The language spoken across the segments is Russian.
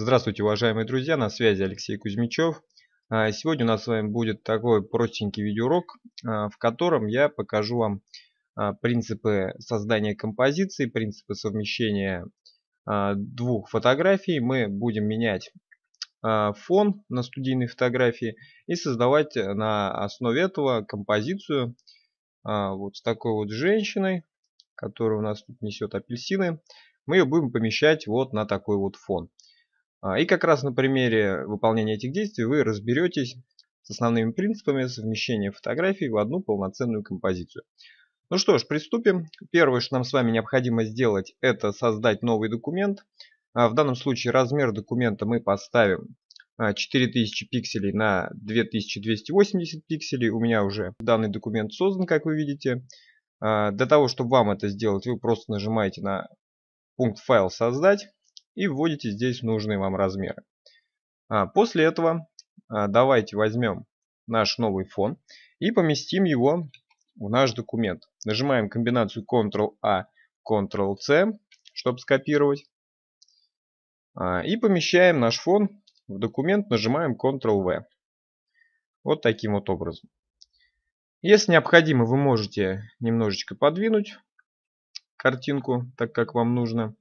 Здравствуйте, уважаемые друзья, на связи Алексей Кузьмичев. А, сегодня у нас с вами будет такой простенький видеоурок, а, в котором я покажу вам а, принципы создания композиции, принципы совмещения двух фотографий. Мы будем менять фон на студийной фотографии и создавать на основе этого композицию вот с такой вот женщиной, которая у нас тут несет апельсины. Мы ее будем помещать вот на такой вот фон. А, и как раз на примере выполнения этих действий вы разберетесь с основными принципами совмещения фотографий в одну полноценную композицию. Ну что ж, приступим. Первое, что нам с вами необходимо сделать, это создать новый документ. А, в данном случае размер документа мы поставим 4000 а, пикселей на 2280 пикселей. У меня уже данный документ создан, как вы видите. Для того, чтобы вам это сделать, вы просто нажимаете на пункт «Файл создать» и вводите здесь нужные вам размеры. А, после этого а, давайте возьмем наш новый фон и поместим его в наш документ. Нажимаем комбинацию Ctrl-A, Ctrl-C, чтобы скопировать. А, и помещаем наш фон в документ, нажимаем Ctrl-V. Вот таким вот образом. Если необходимо, вы можете немножечко подвинуть картинку, так как вам нужно.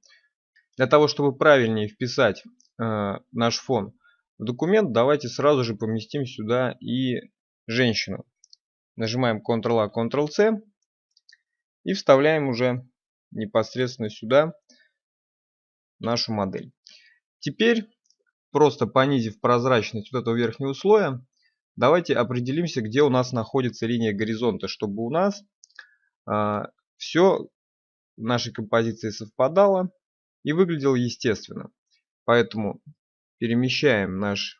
Для того, чтобы правильнее вписать э, наш фон в документ, давайте сразу же поместим сюда и женщину. Нажимаем Ctrl-A, Ctrl-C и вставляем уже непосредственно сюда нашу модель. Теперь, просто понизив прозрачность вот этого верхнего слоя, давайте определимся, где у нас находится линия горизонта, чтобы у нас э, все в нашей композиции совпадало и выглядел естественно. Поэтому перемещаем наш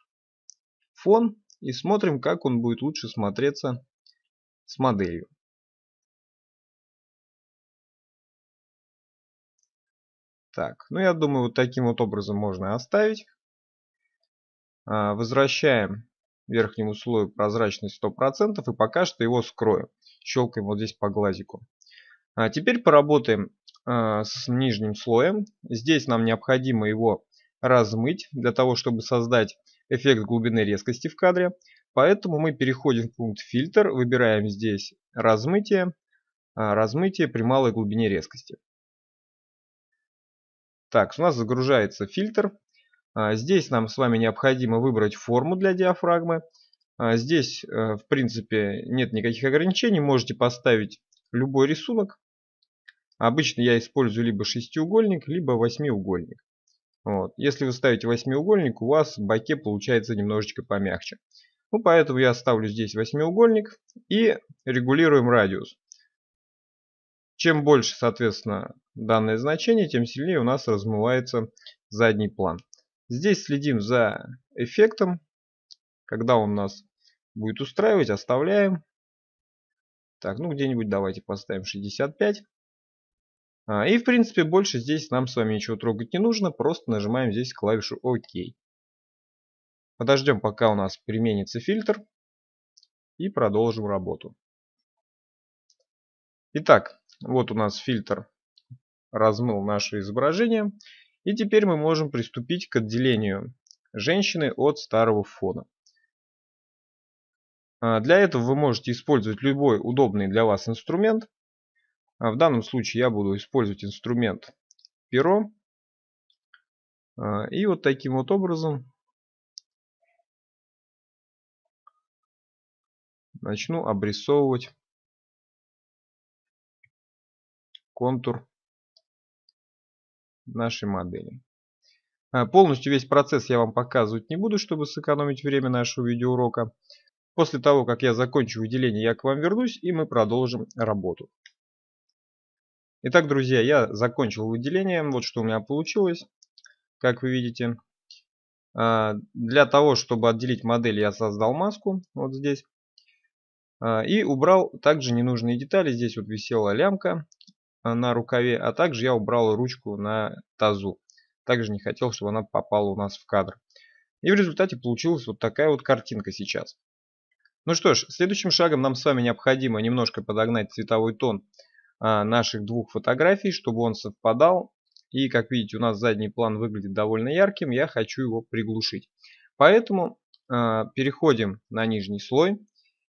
фон и смотрим, как он будет лучше смотреться с моделью. Так, ну я думаю, вот таким вот образом можно оставить. А, возвращаем верхнему слою прозрачность 100% и пока что его скроем. Щелкаем вот здесь по глазику. А теперь поработаем а, с нижним слоем. Здесь нам необходимо его размыть для того, чтобы создать эффект глубины резкости в кадре. Поэтому мы переходим в пункт фильтр, выбираем здесь размытие, а, размытие при малой глубине резкости. Так, у нас загружается фильтр. А, здесь нам с вами необходимо выбрать форму для диафрагмы. Здесь, э, в принципе, нет никаких ограничений. Можете поставить любой рисунок. Обычно я использую либо шестиугольник, либо восьмиугольник. Вот. Если вы ставите восьмиугольник, у вас боке получается немножечко помягче. Ну, поэтому я ставлю здесь восьмиугольник и регулируем радиус. Чем больше, соответственно, данное значение, тем сильнее у нас размывается задний план. Здесь следим за эффектом, когда он нас будет устраивать, оставляем. Так, ну где-нибудь давайте поставим 65. А, и в принципе больше здесь нам с вами ничего трогать не нужно, просто нажимаем здесь клавишу ОК. Подождем пока у нас применится фильтр и продолжим работу. Итак, вот у нас фильтр размыл наше изображение. И теперь мы можем приступить к отделению женщины от старого фона. А, для этого вы можете использовать любой удобный для вас инструмент. А в данном случае я буду использовать инструмент перо. А, и вот таким вот образом начну обрисовывать контур нашей модели. А, полностью весь процесс я вам показывать не буду, чтобы сэкономить время нашего видеоурока. После того, как я закончу выделение, я к вам вернусь и мы продолжим работу. Итак, друзья, я закончил выделение. Вот что у меня получилось, как вы видите. А, для того, чтобы отделить модель, я создал маску вот здесь. А, и убрал также ненужные детали. Здесь вот висела лямка а, на рукаве, а также я убрал ручку на тазу. Также не хотел, чтобы она попала у нас в кадр. И в результате получилась вот такая вот картинка сейчас. Ну что ж, следующим шагом нам с вами необходимо немножко подогнать цветовой тон а, наших двух фотографий, чтобы он совпадал. И как видите, у нас задний план выглядит довольно ярким, я хочу его приглушить. Поэтому а, переходим на нижний слой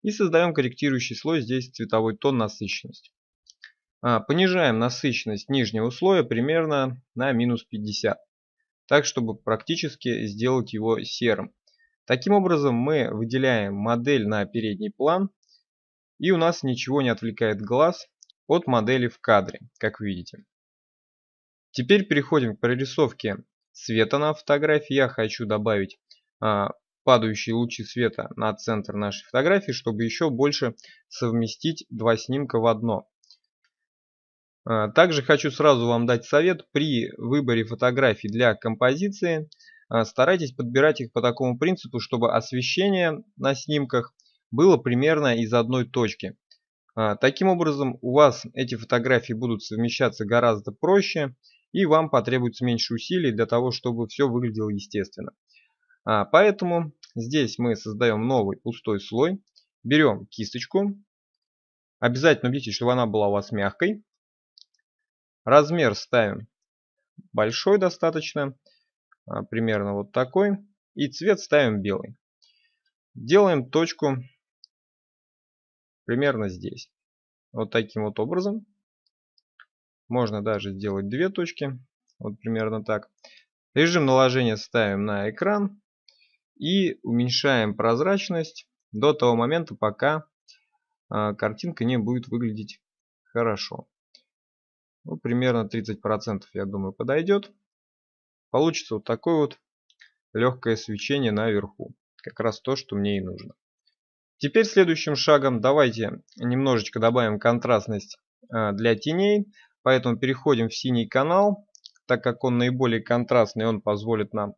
и создаем корректирующий слой, здесь цветовой тон насыщенность. А, понижаем насыщенность нижнего слоя примерно на минус 50, так чтобы практически сделать его серым. Таким образом мы выделяем модель на передний план и у нас ничего не отвлекает глаз, от модели в кадре, как видите. Теперь переходим к прорисовке света на фотографии. Я хочу добавить а, падающие лучи света на центр нашей фотографии, чтобы еще больше совместить два снимка в одно. А, также хочу сразу вам дать совет при выборе фотографий для композиции. А, старайтесь подбирать их по такому принципу, чтобы освещение на снимках было примерно из одной точки. А, таким образом, у вас эти фотографии будут совмещаться гораздо проще, и вам потребуется меньше усилий для того, чтобы все выглядело естественно. А, поэтому здесь мы создаем новый пустой слой, берем кисточку, обязательно убедитесь, чтобы она была у вас мягкой, размер ставим большой достаточно, а, примерно вот такой, и цвет ставим белый. Делаем точку примерно здесь. Вот таким вот образом. Можно даже сделать две точки. Вот примерно так. Режим наложения ставим на экран. И уменьшаем прозрачность до того момента, пока а, картинка не будет выглядеть хорошо. Ну, примерно 30% я думаю подойдет. Получится вот такое вот легкое свечение наверху. Как раз то, что мне и нужно. Теперь следующим шагом давайте немножечко добавим контрастность э, для теней. Поэтому переходим в синий канал, так как он наиболее контрастный, он позволит нам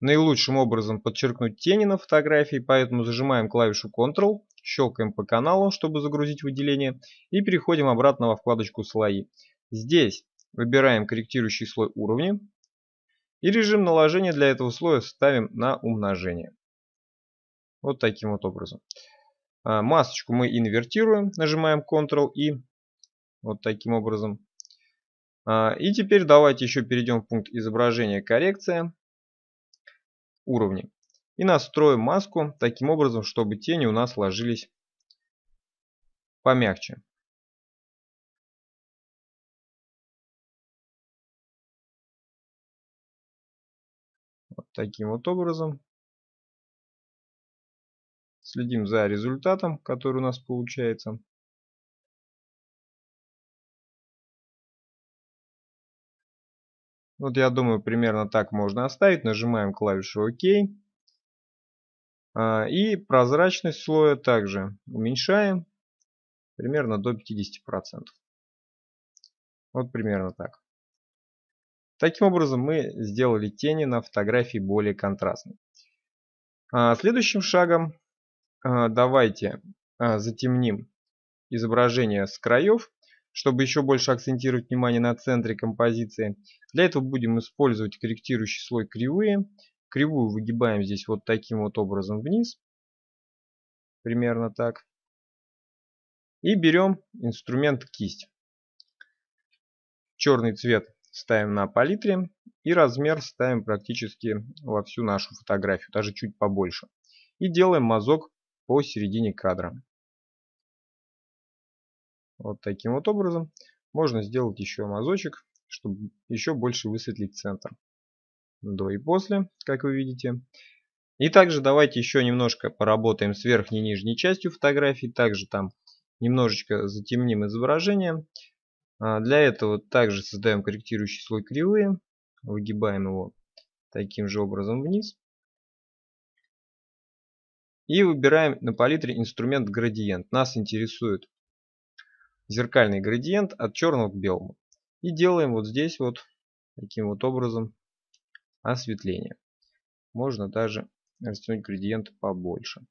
наилучшим образом подчеркнуть тени на фотографии. Поэтому зажимаем клавишу Ctrl, щелкаем по каналу, чтобы загрузить выделение. И переходим обратно во вкладочку «Слои». Здесь выбираем корректирующий слой уровня. И режим наложения для этого слоя ставим на умножение. Вот таким вот образом. А, масочку мы инвертируем, нажимаем Ctrl-I, вот таким образом. А, и теперь давайте еще перейдем в пункт изображения коррекция уровни И настроим маску таким образом, чтобы тени у нас ложились помягче. Вот таким вот образом. Следим за результатом, который у нас получается. Вот я думаю, примерно так можно оставить. Нажимаем клавишу ОК. А, и прозрачность слоя также уменьшаем примерно до 50%. Вот примерно так. Таким образом мы сделали тени на фотографии более контрастными. А следующим шагом Э, давайте э, затемним изображение с краев, чтобы еще больше акцентировать внимание на центре композиции. Для этого будем использовать корректирующий слой кривые. Кривую выгибаем здесь вот таким вот образом вниз. Примерно так. И берем инструмент кисть. Черный цвет ставим на палитре и размер ставим практически во всю нашу фотографию, даже чуть побольше. И делаем мазок посередине кадра. Вот таким вот образом можно сделать еще мазочек, чтобы еще больше высветлить центр. До и после, как вы видите. И также давайте еще немножко поработаем с верхней и нижней частью фотографии. Также там немножечко затемним изображение. А, для этого также создаем корректирующий слой кривые. Выгибаем его таким же образом вниз. И выбираем на палитре инструмент градиент. Нас интересует зеркальный градиент от черного к белому. И делаем вот здесь вот таким вот образом осветление. Можно даже растянуть градиент побольше.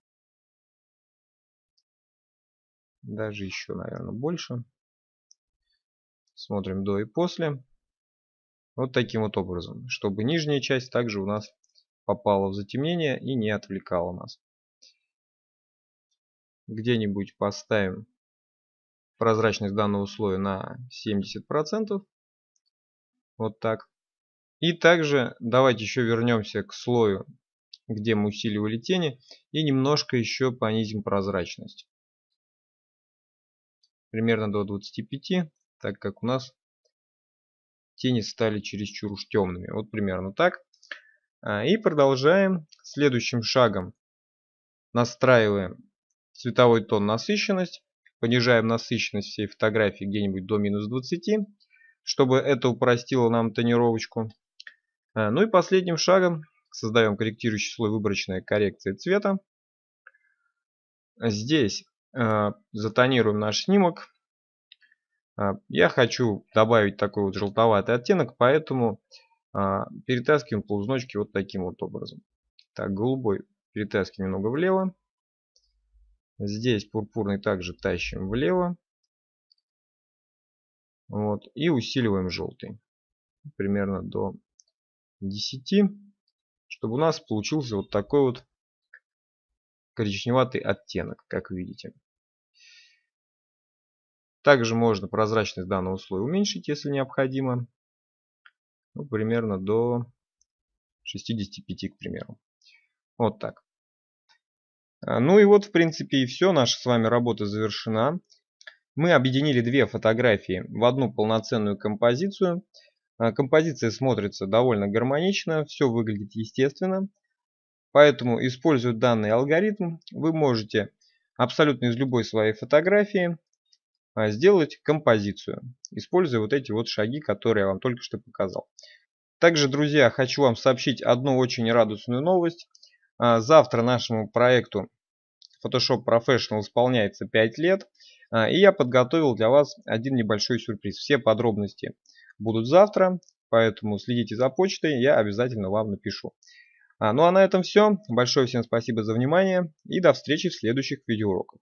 Даже еще, наверное, больше. Смотрим до и после. Вот таким вот образом, чтобы нижняя часть также у нас попала в затемнение и не отвлекала нас где-нибудь поставим прозрачность данного слоя на 70%. Вот так. И также давайте еще вернемся к слою, где мы усиливали тени, и немножко еще понизим прозрачность. Примерно до 25, так как у нас тени стали чересчур уж темными. Вот примерно так. А, и продолжаем следующим шагом. Настраиваем цветовой тон насыщенность, понижаем насыщенность всей фотографии где-нибудь до минус 20, чтобы это упростило нам тонировочку. Э, ну и последним шагом создаем корректирующий слой выборочная коррекция цвета. Здесь э, затонируем наш снимок. Э, я хочу добавить такой вот желтоватый оттенок, поэтому перетаскиваем ползуночки вот таким вот образом. Так, голубой перетаскиваем немного влево. Здесь пурпурный также тащим влево. Вот, и усиливаем желтый. Примерно до 10. Чтобы у нас получился вот такой вот коричневатый оттенок, как видите. Также можно прозрачность данного слоя уменьшить, если необходимо. Ну, примерно до 65, к примеру. Вот так. А, ну и вот, в принципе, и все. Наша с вами работа завершена. Мы объединили две фотографии в одну полноценную композицию. А, композиция смотрится довольно гармонично, все выглядит естественно. Поэтому, используя данный алгоритм, вы можете абсолютно из любой своей фотографии а, сделать композицию, используя вот эти вот шаги, которые я вам только что показал. Также, друзья, хочу вам сообщить одну очень радостную новость. А, завтра нашему проекту Photoshop Professional исполняется 5 лет. А, и я подготовил для вас один небольшой сюрприз. Все подробности будут завтра, поэтому следите за почтой, я обязательно вам напишу. А, ну а на этом все. Большое всем спасибо за внимание и до встречи в следующих видеоуроках.